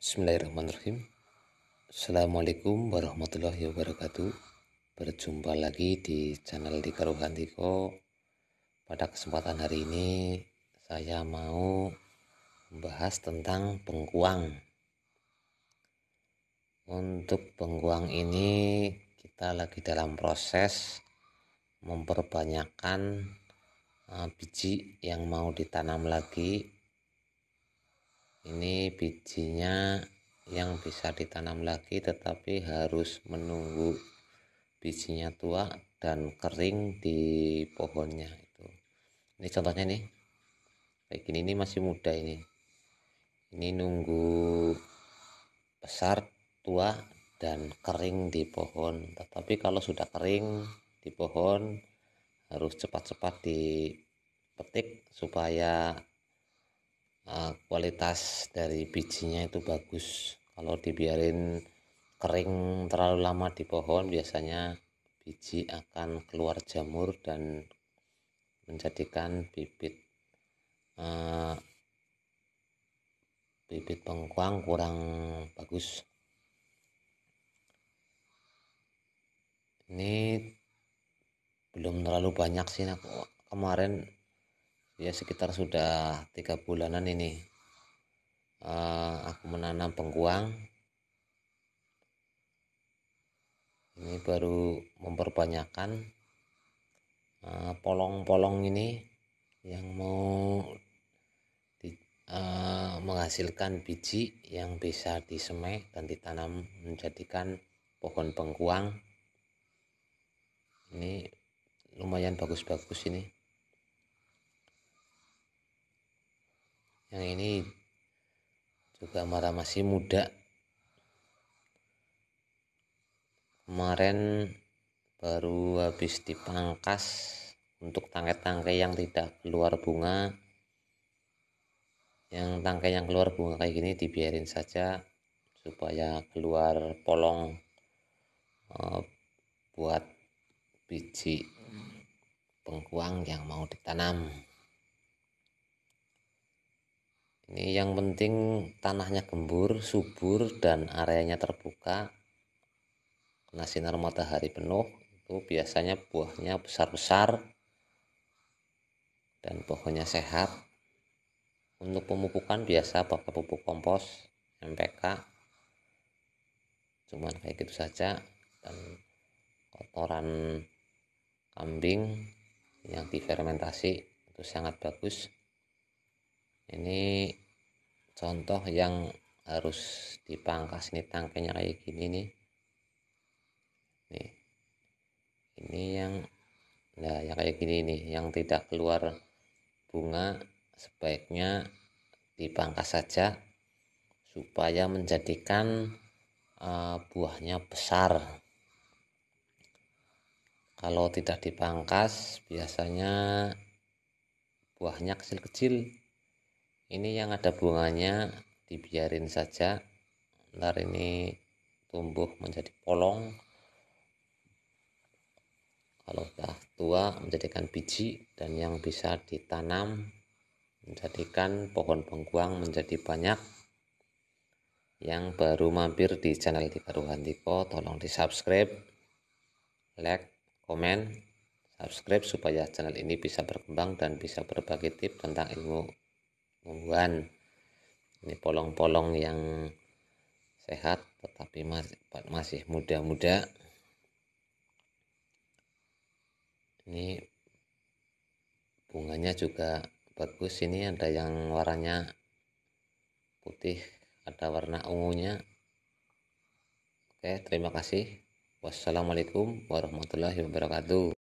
Bismillahirrahmanirrahim. Assalamualaikum warahmatullahi wabarakatuh. Berjumpa lagi di channel Dika Ruhandiko. Pada kesempatan hari ini saya mau membahas tentang pengkuang. Untuk pengkuang ini kita lagi dalam proses memperbanyakkan eh, biji yang mau ditanam lagi ini bijinya yang bisa ditanam lagi tetapi harus menunggu bijinya tua dan kering di pohonnya itu ini contohnya nih kayak gini ini masih muda ini ini nunggu besar tua dan kering di pohon tetapi kalau sudah kering di pohon harus cepat-cepat dipetik supaya Eh, kualitas dari bijinya itu bagus kalau dibiarin kering terlalu lama di pohon biasanya biji akan keluar jamur dan menjadikan bibit uh, bibit pengkuang kurang bagus ini belum terlalu banyak sih aku kemarin ya sekitar sudah tiga bulanan ini uh, aku menanam pengkuang ini baru memperbanyakan eh, polong-polong uh, ini yang mau di, uh, menghasilkan biji yang bisa disemai dan ditanam menjadikan pohon pengkuang ini lumayan bagus-bagus ini yang ini juga marah masih muda kemarin baru habis dipangkas untuk tangkai-tangkai yang tidak keluar bunga yang tangkai yang keluar bunga kayak gini dibiarin saja supaya keluar polong eh, buat biji pengkuang yang mau ditanam ini yang penting tanahnya gembur subur dan areanya terbuka kena sinar matahari penuh itu biasanya buahnya besar-besar dan pohonnya sehat untuk pemupukan biasa pakai pupuk kompos MPK cuman kayak gitu saja dan kotoran kambing yang difermentasi itu sangat bagus ini contoh yang harus dipangkas nih tangkainya kayak gini nih nih ini yang nah yang kayak gini nih yang tidak keluar bunga sebaiknya dipangkas saja supaya menjadikan uh, buahnya besar kalau tidak dipangkas biasanya buahnya kecil-kecil ini yang ada bunganya dibiarin saja ntar ini tumbuh menjadi polong kalau sudah tua menjadikan biji dan yang bisa ditanam menjadikan pohon bengkuang menjadi banyak yang baru mampir di channel baru Ruhantiko tolong di subscribe like, komen subscribe supaya channel ini bisa berkembang dan bisa berbagi tips tentang ilmu tumbuhan ini polong-polong yang sehat tetapi masih, masih muda-muda ini bunganya juga bagus ini ada yang warnanya putih ada warna ungunya oke terima kasih wassalamualaikum warahmatullahi wabarakatuh